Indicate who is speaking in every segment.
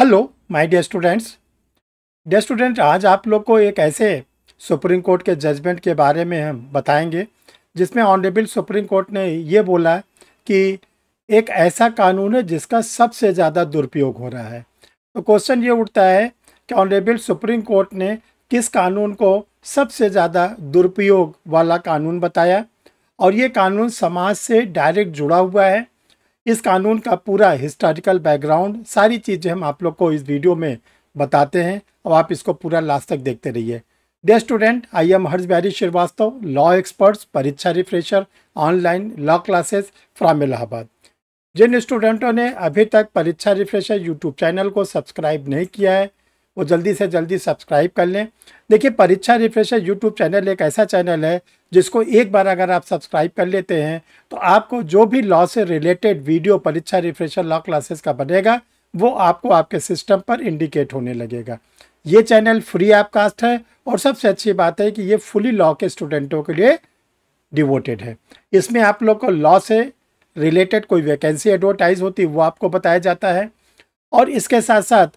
Speaker 1: hello my dear students dear student आज आप लोग को एक ऐसे सुप्रीम कोर्ट के जजमेंट के बारे में हम बताएंगे जिसमें ऑनरेबल सुप्रीम कोर्ट ने ये बोला कि एक ऐसा कानून है जिसका सबसे ज़्यादा दुरुपयोग हो रहा है तो क्वेश्चन ये उठता है कि ऑनरेबल सुप्रीम कोर्ट ने किस कानून को सबसे ज़्यादा दुरुपयोग वाला कानून बताया और ये कानून समाज से डायरेक्ट जुड़ा हुआ है इस कानून का पूरा हिस्टोरिकल बैकग्राउंड सारी चीज़ें हम आप लोग को इस वीडियो में बताते हैं और आप इसको पूरा लास्ट तक देखते रहिए dear student I am Harsh Bihari Srivastava law experts Pariksha refresher online law classes from Allahabad जिन स्टूडेंटों ने अभी तक परीक्षा रिफ्रेशर यूट्यूब चैनल को सब्सक्राइब नहीं किया है वो जल्दी से जल्दी सब्सक्राइब कर लें देखिए परीक्षा रिफ्रेशर यूट्यूब चैनल एक ऐसा चैनल है जिसको एक बार अगर आप सब्सक्राइब कर लेते हैं तो आपको जो भी लॉ से related video Pariksha refresher law classes का बनेगा वो आपको आपके सिस्टम पर इंडिकेट होने लगेगा ये चैनल फ्री आपकास्ट है और सबसे अच्छी बात है कि ये फुली लॉ के स्टूडेंटों के लिए डिवोटेड है इसमें आप लोग को लॉ से रिलेटेड कोई वैकेंसी एडवर्टाइज होती है वो आपको बताया जाता है और इसके साथ साथ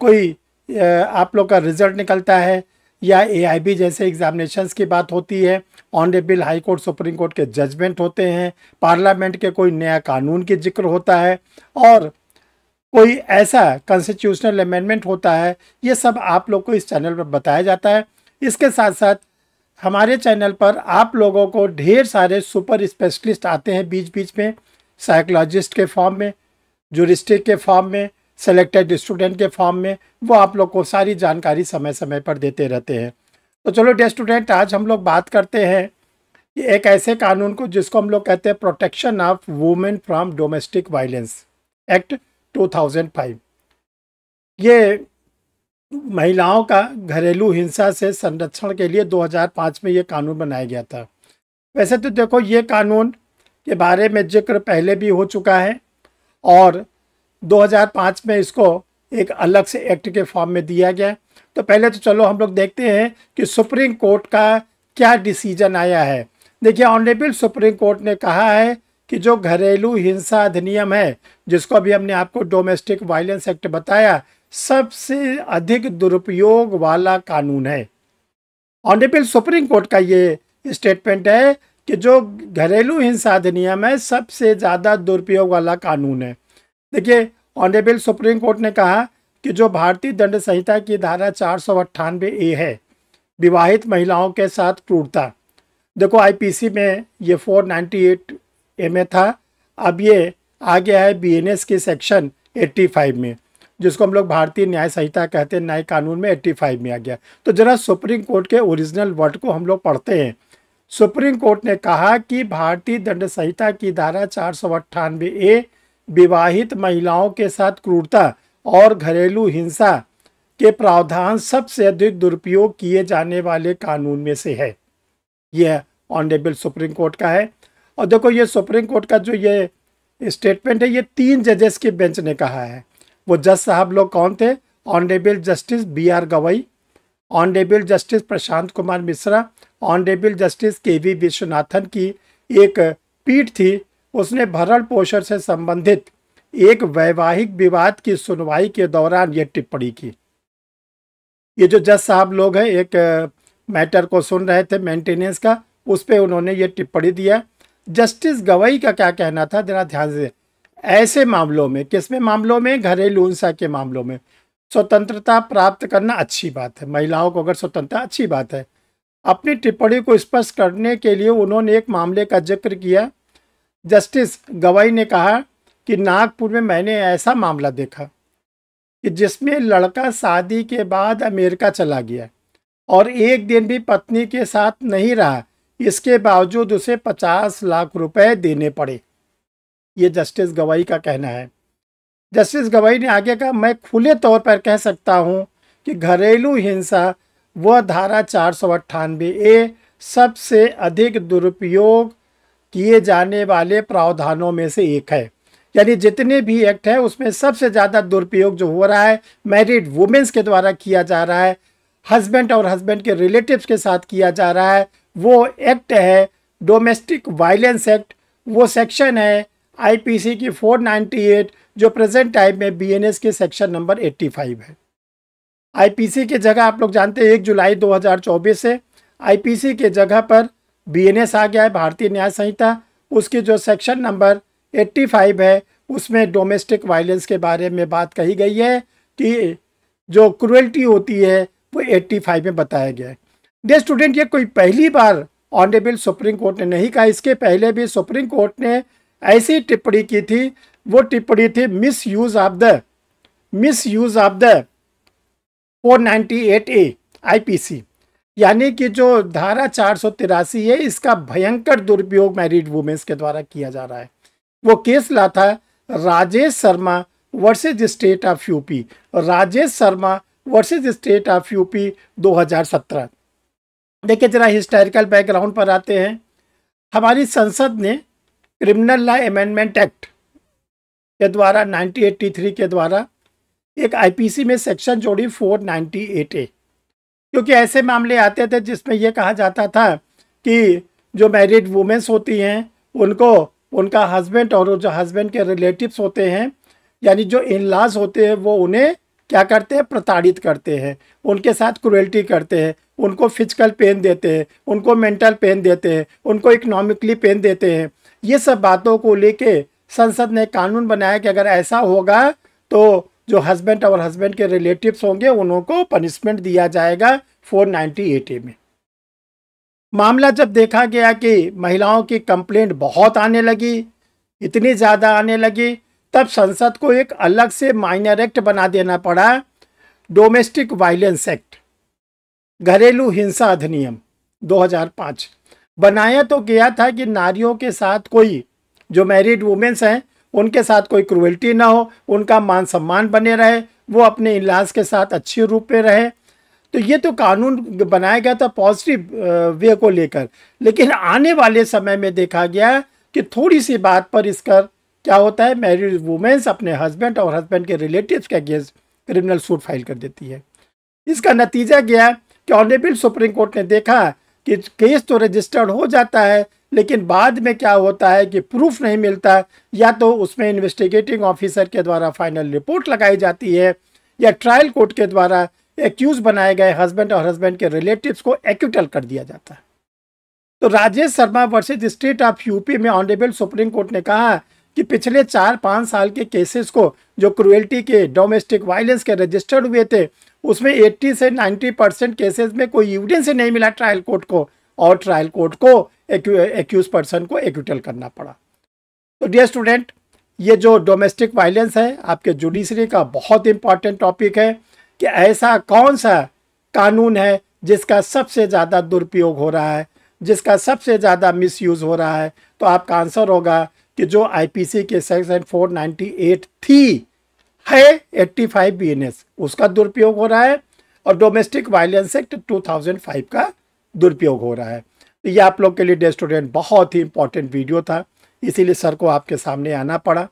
Speaker 1: कोई आप लोग का रिजल्ट निकलता है या एआईबी जैसे एग्जामिनेशंस की बात होती है honourable high court supreme court के जजमेंट होते हैं पार्लियामेंट के कोई नया कानून के जिक्र होता है और कोई ऐसा कॉन्स्टिट्यूशनल अमेंडमेंट होता है ये सब आप लोग को इस चैनल पर बताया जाता है इसके साथ साथ हमारे चैनल पर आप लोगों को ढेर सारे सुपर स्पेशलिस्ट आते हैं बीच बीच में साइकोलॉजिस्ट के फॉर्म में जुरिस्टिक के फॉर्म में सेलेक्टेड स्टूडेंट के फॉर्म में वो आप लोग को सारी जानकारी समय समय पर देते रहते हैं तो चलो डे स्टूडेंट आज हम लोग बात करते हैं कि एक ऐसे कानून को जिसको हम लोग कहते हैं protection of women from domestic violence act 2005 ये महिलाओं का घरेलू हिंसा से संरक्षण के लिए 2005 में ये कानून बनाया गया था वैसे तो देखो ये कानून के बारे में जिक्र पहले भी हो चुका है और 2005 में इसको एक अलग से एक्ट के फॉर्म में दिया गया तो पहले तो चलो हम लोग देखते हैं कि सुप्रीम कोर्ट का क्या डिसीजन आया है देखिए ऑनरेबल सुप्रीम कोर्ट ने कहा है कि जो घरेलू हिंसा अधिनियम है जिसको अभी हमने आपको डोमेस्टिक वायलेंस एक्ट बताया सबसे अधिक दुरुपयोग वाला कानून है ऑनरेबल सुप्रीम कोर्ट का ये स्टेटमेंट है कि जो घरेलू हिंसा अधिनियम है सबसे ज़्यादा दुरुपयोग वाला कानून है देखिए ऑनरेबल सुप्रीम कोर्ट ने कहा कि जो भारतीय दंड संहिता की धारा चार ए है विवाहित महिलाओं के साथ क्रूरता देखो आईपीसी में ये 498 एमए था अब ये आ गया है बीएनएस के सेक्शन 85 में जिसको हम लोग भारतीय न्याय संहिता कहते हैं न्याय कानून में 85 में आ गया तो जरा सुप्रीम कोर्ट के ओरिजिनल वर्ड को हम लोग पढ़ते हैं सुप्रीम कोर्ट ने कहा कि भारतीय दंड संहिता की धारा चार ए विवाहित महिलाओं के साथ क्रूरता और घरेलू हिंसा के प्रावधान सबसे अधिक दुरुपयोग किए जाने वाले कानून में से है यह ऑनरेबल सुप्रीम कोर्ट का है और देखो ये सुप्रीम कोर्ट का जो ये स्टेटमेंट है ये तीन जजेस के बेंच ने कहा है वो जज साहब लोग कौन थे honourable justice B R Gavai honourable justice Prashant Kumar Mishra honourable justice K V Viswanathan की एक पीठ थी उसने भरण पोषण से संबंधित एक वैवाहिक विवाद की सुनवाई के दौरान यह टिप्पणी की ये जो जज साहब लोग हैं एक मैटर को सुन रहे थे मेंटेनेंस का उस पर उन्होंने ये टिप्पणी दिया जस्टिस गवई का क्या कहना था जरा ध्यान से ऐसे मामलों में किसमें मामलों में घरेलू हिंसा के मामलों में स्वतंत्रता प्राप्त करना अच्छी बात है महिलाओं को अगर स्वतंत्रता अच्छी बात है अपनी टिप्पणी को स्पष्ट करने के लिए उन्होंने एक मामले का जिक्र किया जस्टिस गवाई ने कहा कि नागपुर में मैंने ऐसा मामला देखा कि जिसमें लड़का शादी के बाद अमेरिका चला गया और एक दिन भी पत्नी के साथ नहीं रहा इसके बावजूद उसे पचास लाख रुपए देने पड़े ये जस्टिस गवाई का कहना है जस्टिस गवाई ने आगे कहा मैं खुले तौर पर कह सकता हूँ कि घरेलू हिंसा व धारा चार सौ अट्ठानबे ए सबसे अधिक दुरुपयोग किए जाने वाले प्रावधानों में से एक है यानी जितने भी एक्ट हैं उसमें सबसे ज़्यादा दुरुपयोग जो हो रहा है मैरिड वुमेंस के द्वारा किया जा रहा है हस्बैंड और हस्बैंड के रिलेटिव्स के साथ किया जा रहा है वो एक्ट है डोमेस्टिक वायलेंस एक्ट वो सेक्शन है आईपीसी की 498 जो प्रेजेंट टाइम में बीएनएस के सेक्शन नंबर 85 है आईपीसी की जगह आप लोग जानते हैं एक जुलाई दो से आई के जगह पर बीएनएस आ गया है भारतीय न्याय संहिता उसकी जो सेक्शन नंबर 85 है उसमें डोमेस्टिक वायलेंस के बारे में बात कही गई है कि जो क्रुअल्टी होती है वो 85 में बताया गया है डे स्टूडेंट ये कोई पहली बार ऑनरेबल सुप्रीम कोर्ट ने नहीं कहा इसके पहले भी सुप्रीम कोर्ट ने ऐसी टिप्पणी की थी वो टिप्पणी थी misuse of the misuse of the eight A IPC यानी कि जो धारा चार है इसका भयंकर दुरुपयोग मैरिड वुमेन्स के द्वारा किया जा रहा है वो केस ला था Rajesh Sharma versus state of UP Rajesh Sharma versus state of UP 2017 देखिए जरा हिस्टोरिकल बैकग्राउंड पर आते हैं हमारी संसद ने क्रिमिनल लॉ अमेंडमेंट एक्ट के द्वारा 1983 के द्वारा एक आईपीसी में सेक्शन जोड़ी 498 ए क्योंकि ऐसे मामले आते थे जिसमें यह कहा जाता था कि जो मैरिड वुमेंस होती हैं उनको उनका हस्बैंड और जो हस्बैंड के रिलेटिव्स होते हैं यानी जो इन होते हैं वो उन्हें क्या करते हैं प्रताड़ित करते हैं उनके साथ क्रुएल्टी करते हैं उनको फिजिकल पेन देते हैं उनको मेंटल पेन देते हैं उनको इकोनॉमिकली पेन देते हैं ये सब बातों को लेके संसद ने कानून बनाया कि अगर ऐसा होगा तो जो हस्बैंड और हस्बैंड के रिलेटिव्स होंगे उनको पनिशमेंट दिया जाएगा फोर नाइन्टी एट ए में मामला जब देखा गया कि महिलाओं की कंप्लेंट बहुत आने लगी इतनी ज़्यादा आने लगी तब संसद को एक अलग से माइनर एक्ट बना देना पड़ा डोमेस्टिक वायलेंस एक्ट घरेलू हिंसा अधिनियम 2005 बनाया तो गया था कि नारियों के साथ कोई जो मैरिड वुमेंस हैं उनके साथ कोई क्रुअल्टी ना हो उनका मान सम्मान बने रहे वो अपने इलाज के साथ अच्छे रूप में रहे तो ये तो कानून बनाया गया था पॉजिटिव वे को लेकर लेकिन आने वाले समय में देखा गया कि थोड़ी सी बात पर इसका क्या होता है मैरिड वुमेन्स अपने हस्बैंड और हस्बैंड के रिलेटिव्स के अगेंस्ट क्रिमिनल सूट फाइल कर देती है इसका नतीजा गया कि ऑनरेबल सुप्रीम कोर्ट ने देखा कि केस तो रजिस्टर्ड हो जाता है लेकिन बाद में क्या होता है कि प्रूफ नहीं मिलता या तो उसमें इन्वेस्टिगेटिंग ऑफिसर के द्वारा फाइनल रिपोर्ट लगाई जाती है या ट्रायल कोर्ट के द्वारा एक्यूज बनाए गए हस्बैंड और हस्बैंड के रिलेटिव्स को एक्यूटल कर दिया जाता है तो Rajesh Sharma versus state of UP में ऑनरेबल सुप्रीम कोर्ट ने कहा कि पिछले चार पाँच साल के केसेस को जो क्रुएल्टी के डोमेस्टिक वायलेंस के रजिस्टर्ड हुए थे उसमें 80 से 90 परसेंट केसेज में कोई एविडेंस ही नहीं मिला ट्रायल कोर्ट को और ट्रायल कोर्ट को एक्यूज पर्सन को एक्यूटल करना पड़ा तो डियर स्टूडेंट ये जो डोमेस्टिक वायलेंस है आपके जुडिशरी का बहुत इंपॉर्टेंट टॉपिक है कि ऐसा कौन सा कानून है जिसका सबसे ज़्यादा दुरुपयोग हो रहा है जिसका सबसे ज़्यादा मिसयूज़ हो रहा है तो आपका आंसर होगा कि जो आईपीसी के सेक्शन 498 थी है 85 एस उसका दुरुपयोग हो रहा है और डोमेस्टिक वायलेंस एक्ट 2005 का दुरुपयोग हो रहा है तो ये आप लोग के लिए डे स्टूडेंट बहुत ही इंपॉर्टेंट वीडियो था इसीलिए सर को आपके सामने आना पड़ा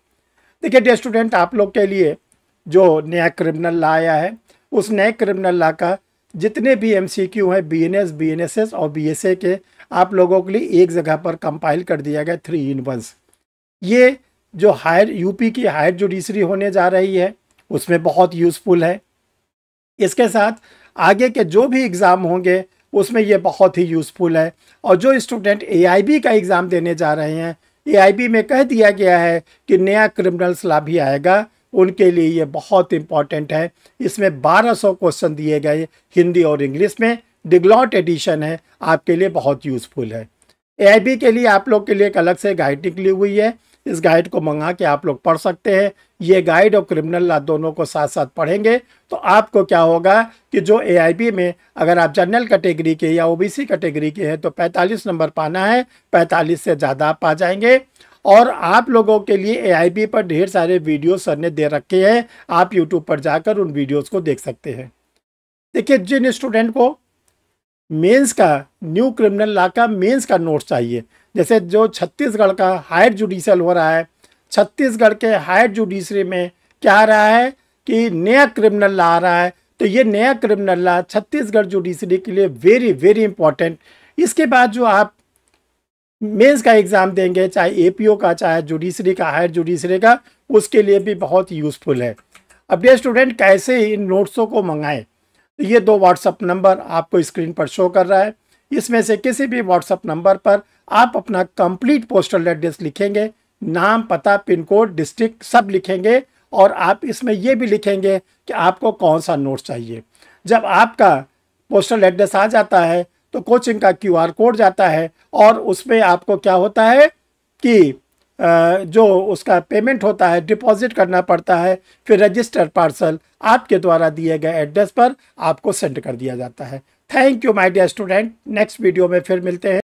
Speaker 1: देखिए डे स्टूडेंट आप लोग के लिए जो नया क्रिमिनल लॉ आया है उस नए क्रिमिनल लॉ का जितने भी एम सी क्यू हैं B N S B N S S और बी एस ए के आप लोगों के लिए एक जगह पर कंपाइल कर दिया गया थ्री इन वंस ये जो हायर यूपी की हायर जुडिशरी होने जा रही है उसमें बहुत यूज़फुल है इसके साथ आगे के जो भी एग्ज़ाम होंगे उसमें ये बहुत ही यूज़फुल है और जो स्टूडेंट ए का एग्ज़ाम देने जा रहे हैं ए में कह दिया गया है कि नया क्रिमिनल्स लॉ भी आएगा उनके लिए ये बहुत इम्पॉर्टेंट है इसमें 1200 क्वेश्चन दिए गए हिंदी और इंग्लिश में डिग्लॉट एडिशन है आपके लिए बहुत यूज़फुल है ए के लिए आप लोग के लिए एक अलग से गाइड निकली हुई है इस गाइड को मंगा के आप लोग पढ़ सकते हैं ये गाइड और क्रिमिनल लॉ दोनों को साथ साथ पढ़ेंगे तो आपको क्या होगा कि जो ए में अगर आप जनरल कैटेगरी के या ओबीसी कैटेगरी के हैं तो 45 नंबर पाना है 45 से ज़्यादा आप पा जाएंगे और आप लोगों के लिए ए पर ढेर सारे वीडियो सर ने दे रखे हैं आप यूट्यूब पर जाकर उन वीडियोस को देख सकते हैं देखिए जिन स्टूडेंट को मेंस का न्यू क्रिमिनल लॉ का मेंस का नोट चाहिए जैसे जो छत्तीसगढ़ का हायर जुडिशल हो रहा है छत्तीसगढ़ के हायर जुडिशरी में क्या रहा है कि नया क्रिमिनल ला रहा है तो ये नया क्रिमिनल ला छत्तीसगढ़ जुडिशरी के लिए वेरी वेरी इंपॉर्टेंट इसके बाद जो आप मेंस का एग्ज़ाम देंगे चाहे एपीओ का चाहे जुडिशरी का हायर जुडिशरी का उसके लिए भी बहुत यूज़फुल है अब ये स्टूडेंट कैसे इन नोट्सों को मंगाएं तो ये दो व्हाट्सअप नंबर आपको स्क्रीन पर शो कर रहा है इसमें से किसी भी व्हाट्सअप नंबर पर आप अपना कंप्लीट पोस्टल एड्रेस लिखेंगे नाम पता पिन कोड डिस्ट्रिक्ट सब लिखेंगे और आप इसमें ये भी लिखेंगे कि आपको कौन सा नोट चाहिए जब आपका पोस्टल एड्रेस आ जाता है तो कोचिंग का क्यू आर कोड जाता है और उसमें आपको क्या होता है कि जो उसका पेमेंट होता है डिपॉजिट करना पड़ता है फिर रजिस्टर पार्सल आपके द्वारा दिए गए एड्रेस पर आपको सेंड कर दिया जाता है thank you my dear student next video में फिर मिलते हैं